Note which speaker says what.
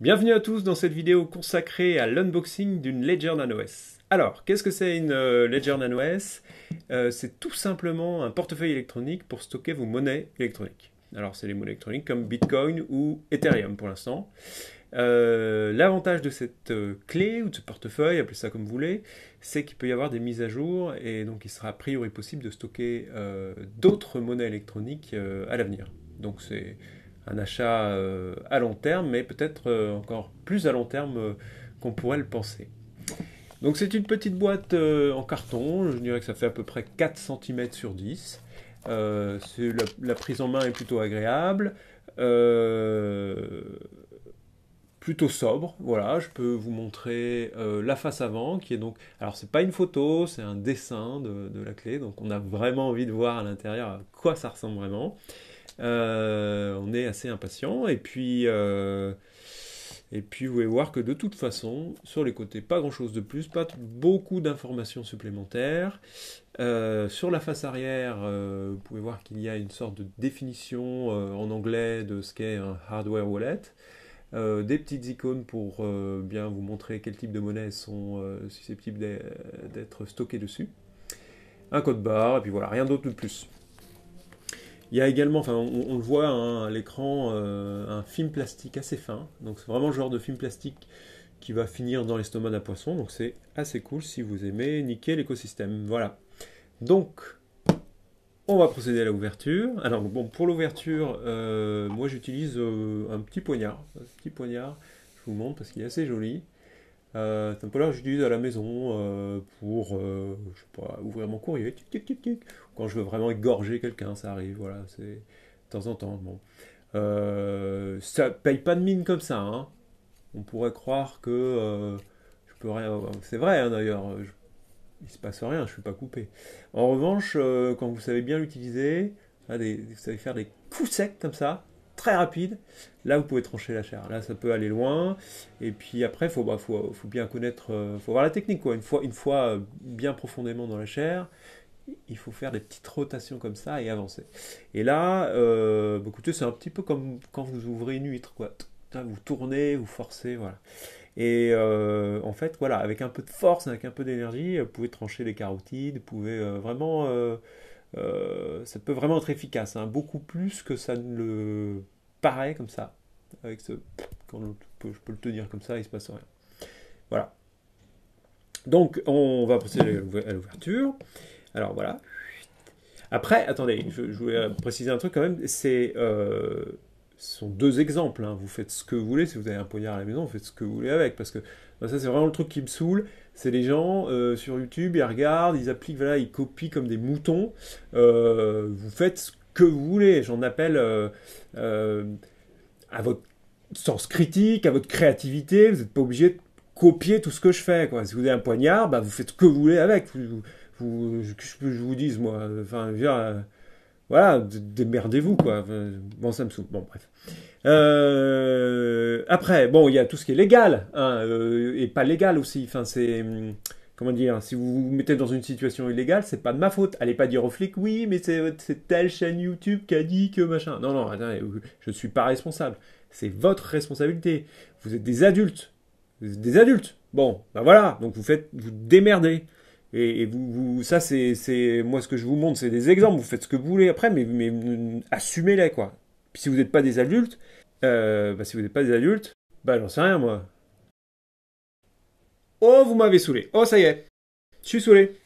Speaker 1: Bienvenue à tous dans cette vidéo consacrée à l'unboxing d'une Ledger Nano S. Alors, qu'est-ce que c'est une euh, Ledger Nano S euh, C'est tout simplement un portefeuille électronique pour stocker vos monnaies électroniques. Alors, c'est les monnaies électroniques comme Bitcoin ou Ethereum pour l'instant. Euh, l'avantage de cette clé ou de ce portefeuille, appelez ça comme vous voulez, c'est qu'il peut y avoir des mises à jour et donc il sera a priori possible de stocker d'autres monnaies électroniques à l'avenir. Donc c'est un achat euh, à long terme, mais peut-être euh, encore plus à long terme euh, qu'on pourrait le penser. Donc c'est une petite boîte en carton, je dirais que ça fait à peu près 4 cm sur 10. La, la, prise en main est plutôt agréable, plutôt sobre. Voilà, je peux vous montrer la face avant qui est donc. Alors c'est pas une photo, c'est un dessin de, de, la clé, donc on a vraiment envie de voir à l'intérieur à quoi ça ressemble vraiment. Euh, on est assez impatient. Et puis, euh, et puis, vous pouvez voir que de toute façon, sur les côtés, pas grand-chose de plus, pas beaucoup d'informations supplémentaires. Euh, sur la face arrière, vous pouvez voir qu'il y a une sorte de définition en anglais de ce qu'est un hardware wallet. des petites icônes pour bien vous montrer quel type de monnaies sont susceptibles d'être stockées dessus. Un code barre, et puis voilà, rien d'autre de plus. Il y a également, enfin, on, le voit hein, à l'écran, euh, un film plastique assez fin. Donc c'est vraiment le genre de film plastique qui va finir dans l'estomac d'un poisson. Donc c'est assez cool si vous aimez niquer l'écosystème. Voilà. Donc, on va procéder à l'ouverture. Alors bon, pour l'ouverture, euh, moi j'utilise euh, un petit poignard. Un petit poignard, je vous montre parce qu'il est assez joli. Euh, c'est un peu l'heure que j'utilise à la maison euh, pour, euh, ouvrir mon courrier, Quand je veux vraiment égorger quelqu'un, ça arrive, voilà, c'est de temps en temps. Bon. ça paye pas de mine comme ça, hein. On pourrait croire que je peux rien. C'est vrai, hein, d'ailleurs, il il se passe rien, je suis pas coupé. En revanche, quand vous savez bien l'utiliser, vous savez faire des coups secs comme ça, très rapide. Là, vous pouvez trancher la chair. Là, ça peut aller loin. Et puis après, faut, bah, bien connaître, euh, faut voir la technique. Quoi. Une fois, une fois euh, bien profondément dans la chair, il faut faire des petites rotations comme ça et avancer. Et là, euh, de bah, écoutez, c'est un petit peu comme quand vous ouvrez une huître. Quoi. Vous tournez, vous forcez, voilà. Et euh, en fait, voilà, avec un peu de force, avec un peu d'énergie, vous pouvez trancher les carotides, vous pouvez vraiment euh, ça peut vraiment être efficace, hein. beaucoup plus que ça ne le paraît comme ça. Avec ce, je peux, le tenir comme ça, il se passe rien. Voilà. Donc on va procéder à l'ouverture. Alors voilà. Après, attendez, je, voulais préciser un truc quand même. C'est euh, ce sont deux exemples. Hein. Vous faites ce que vous voulez. Si vous avez un poignard à la maison, vous faites ce que vous voulez avec. Parce que bah, ça, c'est vraiment le truc qui me saoule. C'est les gens euh, sur YouTube, ils regardent, ils appliquent, voilà, ils copient comme des moutons. Euh, vous faites ce que vous voulez. J'en appelle euh, à votre sens critique, à votre créativité. Vous n'êtes pas obligé de copier tout ce que je fais. Quoi. Si vous avez un poignard, bah, vous faites ce que vous voulez avec. Vous, je, vous dise, moi, enfin, viens voilà, démerdez-vous, quoi. Bon, ça me saoule. Bon, bref. Euh, après, bon, il y a tout ce qui est légal, hein, euh, et pas légal aussi. Enfin, c'est. Hum, comment dire Si vous vous mettez dans une situation illégale, c'est pas de ma faute. Allez pas dire aux flics, oui, mais c'est telle chaîne YouTube qui a dit que machin. Non, non, attendez, je ne suis pas responsable. C'est votre responsabilité. Vous êtes des adultes. Vous êtes des adultes. Bon, ben voilà, donc vous faites, vous démerdez. Et, vous, vous, ça, c'est moi ce que je vous montre, c'est des exemples. Vous faites ce que vous voulez après, mais, mais assumez-les, quoi. Puis si vous n'êtes pas des adultes, euh, bah, si vous n'êtes pas des adultes, bah j'en sais rien, moi. Oh, vous m'avez saoulé. Oh, ça y est. Je suis saoulé.